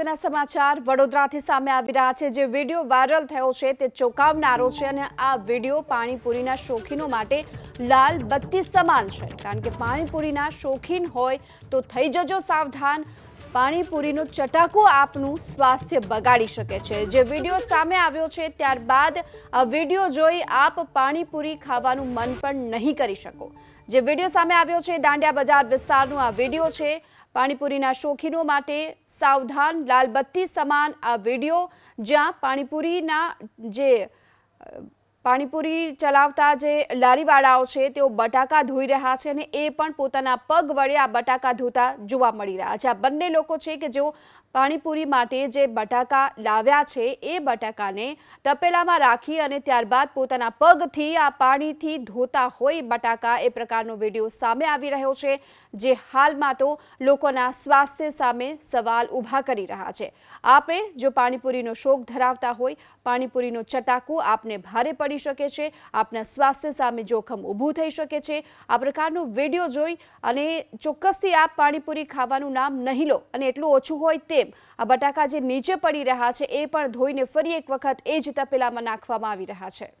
એના સમાચાર વડોદરાથી સામે આવી રહ્યા છે જે વિડિયો વાયરલ થયો છે તે ચોંકાવનારો છે અને આ વિડિયો પાણીપુરીના શોખીનો માટે લાલ બત્તી સમાન છે કારણ કે પાણીપુરીના શોખીન હોય તો થઈ જજો સાવધાન પાણીપુરીનું ચટાકો આપનું સ્વાસ્થ્ય બગાડી શકે છે જે વિડિયો સામે આવ્યો છે ત્યારબાદ વિડિયો જોઈ આપ પાણીપુરી ખાવાનું મન પણ નહીં કરી શકો જે વિડિયો સામે આવ્યો છે ડાંડિયા બજાર વિસ્તારનો આ વિડિયો છે પાણીપુરીના શોખીનો માટે સાવધાન લાલબત્તી સમાન આ વિડીયો જ્યાં પાણીપુરીના જે पानीपुरी चलावता जे लारीवाडाओ छे त्यो બટાકા ધોઈ રહ્યા છે અને એ પણ પોતાના પગ વડે આ બટાકા ધોતા જોવા મળી રહ્યા છે. બन्ने લોકો છે કે જેઓ પાણીપુરી માટે જે બટાકા લાવ્યા છે એ બટાકાને તપેલામાં રાખી અને ત્યાર બાદ પોતાના પગથી આ પાણીથી ધોતા હોય બટાકા એ પ્રકારનો વિડિયો સામે આવી રહ્યો છે જે હાલમાં તો લોકોના સ્વાસ્થ્ય સામે સવાલ ઉભા કરી રહ્યો છે. આપને જો પાણીપુરીનો શોખ ધરાવતા હોય પાણીપુરીનો ચટાકુ આપને ભારે પડી શકે છે આપના સ્વાસ્થ્ય સામે જોખમ ઊભું થઈ શકે છે આ પ્રકારનો વિડીયો જોઈ અને ચોક્કસથી આપ પાણીપુરી ખાવાનું નામ નહીં લો અને એટલું ઓછું હોય તેમ આ બટાકા જે નીચે પડી રહ્યા છે એ પણ ધોઈને ફરી એક વખત એ જ તપેલામાં નાખવામાં આવી રહ્યા છે